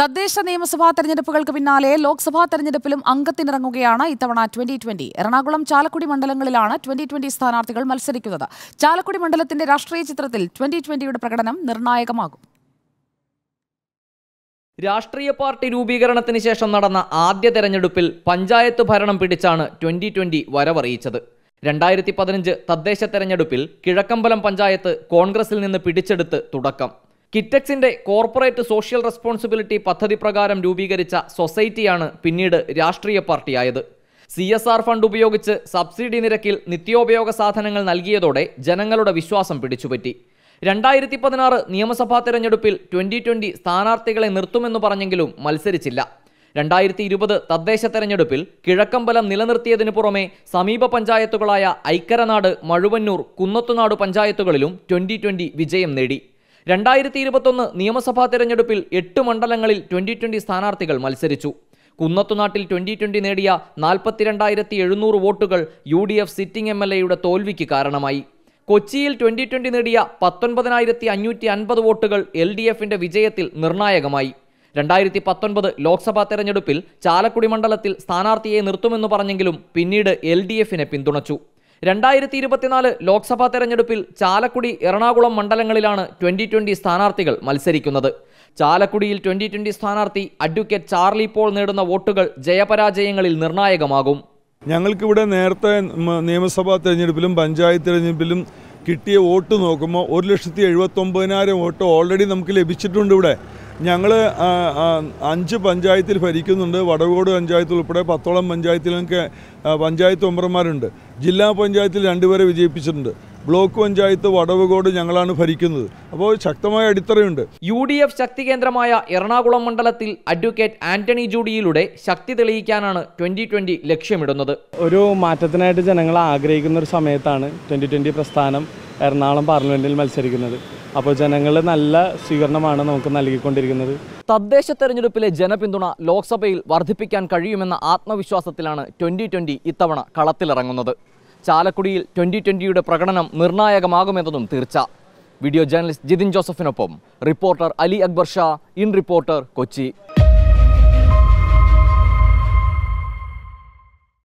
തദ്ദേശ നിയമസഭാ തെരഞ്ഞെടുപ്പുകൾക്ക് പിന്നാലെ ലോക്സഭാ തെരഞ്ഞെടുപ്പിലും അംഗത്തിനിറങ്ങുകയാണ് ഇത്തവണ ട്വന്റി ട്വന്റി എറണാകുളം ചാലക്കുടി മണ്ഡലങ്ങളിലാണ് ട്വന്റി ട്വന്റി സ്ഥാനാർത്ഥികൾ മത്സരിക്കുന്നത് ചാലക്കുടി മണ്ഡലത്തിന്റെ രാഷ്ട്രീയ ചിത്രത്തിൽ ട്വന്റി ട്വന്റിയുടെ പ്രകടനം നിർണായകമാകും രാഷ്ട്രീയ പാർട്ടി രൂപീകരണത്തിന് ശേഷം നടന്ന ആദ്യ തെരഞ്ഞെടുപ്പിൽ പഞ്ചായത്ത് ഭരണം പിടിച്ചാണ് ട്വന്റി ട്വന്റി വരവറിയിച്ചത് രണ്ടായിരത്തി പതിനഞ്ച് തദ്ദേശ തെരഞ്ഞെടുപ്പിൽ കിഴക്കമ്പലം പഞ്ചായത്ത് കോൺഗ്രസിൽ നിന്ന് പിടിച്ചെടുത്ത് തുടക്കം കിറ്റക്സിന്റെ കോർപ്പറേറ്റ് സോഷ്യൽ റെസ്പോൺസിബിലിറ്റി പദ്ധതി പ്രകാരം രൂപീകരിച്ച സൊസൈറ്റിയാണ് പിന്നീട് രാഷ്ട്രീയ പാർട്ടിയായത് സി എസ് ആർ ഫണ്ട് ഉപയോഗിച്ച് സബ്സിഡി നിരക്കിൽ നിത്യോപയോഗ സാധനങ്ങൾ നൽകിയതോടെ ജനങ്ങളുടെ വിശ്വാസം പിടിച്ചുപറ്റി രണ്ടായിരത്തി പതിനാറ് നിയമസഭാ തെരഞ്ഞെടുപ്പിൽ ട്വന്റി ട്വന്റി സ്ഥാനാർത്ഥികളെ നിർത്തുമെന്ന് പറഞ്ഞെങ്കിലും മത്സരിച്ചില്ല രണ്ടായിരത്തി ഇരുപത് തദ്ദേശ തെരഞ്ഞെടുപ്പിൽ കിഴക്കമ്പലം നിലനിർത്തിയതിനു പുറമെ സമീപ പഞ്ചായത്തുകളായ ഐക്കരനാട് മഴുവന്നൂർ കുന്നത്തുനാട് പഞ്ചായത്തുകളിലും ട്വന്റി വിജയം നേടി രണ്ടായിരത്തി ഇരുപത്തൊന്ന് നിയമസഭാ തെരഞ്ഞെടുപ്പിൽ എട്ട് മണ്ഡലങ്ങളിൽ ട്വന്റി ട്വന്റി സ്ഥാനാർത്ഥികൾ മത്സരിച്ചു കുന്നത്തുനാട്ടിൽ ട്വന്റി ട്വന്റി നേടിയ നാൽപ്പത്തിരണ്ടായിരത്തി എഴുന്നൂറ് വോട്ടുകൾ U D F sitting M L എയുടെ തോൽവിക്ക് കാരണമായി കൊച്ചിയിൽ ട്വന്റി ട്വന്റി നേടിയ പത്തൊൻപതിനായിരത്തി അഞ്ഞൂറ്റി അൻപത് വോട്ടുകൾ എൽ ഡി എഫിന്റെ വിജയത്തിൽ നിർണായകമായി രണ്ടായിരത്തി പത്തൊൻപത് ലോക്സഭാ തെരഞ്ഞെടുപ്പിൽ ചാലക്കുടി മണ്ഡലത്തിൽ സ്ഥാനാർത്ഥിയെ നിർത്തുമെന്ന് പറഞ്ഞെങ്കിലും പിന്നീട് എൽ ഡി എഫിനെ പിന്തുണച്ചു രണ്ടായിരത്തി ഇരുപത്തിനാല് ലോക്സഭാ തെരഞ്ഞെടുപ്പിൽ ചാലക്കുടി എറണാകുളം മണ്ഡലങ്ങളിലാണ് ട്വന്റി ട്വന്റി സ്ഥാനാർത്ഥികൾ മത്സരിക്കുന്നത് ചാലക്കുടിയിൽ ട്വന്റി ട്വന്റി സ്ഥാനാർത്ഥി അഡ്വക്കേറ്റ് ചാർലി പോൾ നേടുന്ന വോട്ടുകൾ ജയപരാജയങ്ങളിൽ നിർണായകമാകും ഞങ്ങൾക്കിവിടെ നേരത്തെ നിയമസഭാ തെരഞ്ഞെടുപ്പിലും പഞ്ചായത്ത് തെരഞ്ഞെടുപ്പിലും കിട്ടിയ വോട്ട് നോക്കുമ്പോൾ ഒരു ലക്ഷത്തി എഴുപത്തൊമ്പതിനായിരം വോട്ട് ഓൾറെഡി നമുക്ക് ലഭിച്ചിട്ടുണ്ട് ഇവിടെ ഞങ്ങൾ അഞ്ച് പഞ്ചായത്തിൽ ഭരിക്കുന്നുണ്ട് വടകോട് പഞ്ചായത്തിൽ ഉൾപ്പെടെ പത്തോളം പഞ്ചായത്തിലൊക്കെ പഞ്ചായത്ത് മെമ്പർമാരുണ്ട് ജില്ലാ പഞ്ചായത്തിൽ രണ്ടുപേരെ വിജയിപ്പിച്ചിട്ടുണ്ട് ബ്ലോക്ക് പഞ്ചായത്ത് വടവുകോട് ഞങ്ങളാണ് ഭരിക്കുന്നത് അപ്പോൾ ശക്തമായ അടിത്തറയുണ്ട് യു ഡി എഫ് ശക്തി കേന്ദ്രമായ എറണാകുളം മണ്ഡലത്തിൽ അഡ്വക്കേറ്റ് ആന്റണി ജൂഡിയിലൂടെ ശക്തി തെളിയിക്കാനാണ് ട്വന്റി ട്വന്റി ലക്ഷ്യമിടുന്നത് ഒരു മാറ്റത്തിനായിട്ട് ജനങ്ങൾ ആഗ്രഹിക്കുന്ന ഒരു സമയത്താണ് ട്വന്റി ട്വന്റി പ്രസ്ഥാനം എറണാകുളം പാർലമെന്റിൽ മത്സരിക്കുന്നത് അപ്പോൾ ജനങ്ങൾ നല്ല സ്വീകരണമാണ് നമുക്ക് നൽകിക്കൊണ്ടിരിക്കുന്നത് തദ്ദേശ തെരഞ്ഞെടുപ്പിലെ ജനപിന്തുണ ലോക്സഭയിൽ വർദ്ധിപ്പിക്കാൻ കഴിയുമെന്ന ആത്മവിശ്വാസത്തിലാണ് ട്വൻ്റി ട്വൻ്റി ഇത്തവണ കളത്തിലിറങ്ങുന്നത് ചാലക്കുടിയിൽ ട്വൻ്റി ട്വൻ്റിയുടെ പ്രകടനം നിർണായകമാകുമെന്നതും തീർച്ച വീഡിയോ ജേർണലിസ്റ്റ് ജിതിൻ ജോസഫിനൊപ്പം reporter Ali Akbar Shah in reporter Kochi